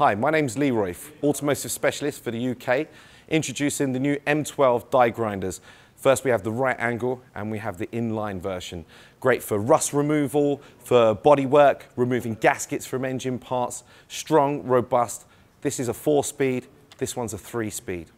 Hi, my name's Leroy, automotive specialist for the UK, introducing the new M12 die grinders. First we have the right angle and we have the inline version. Great for rust removal, for body work, removing gaskets from engine parts, strong, robust. This is a four speed, this one's a three speed.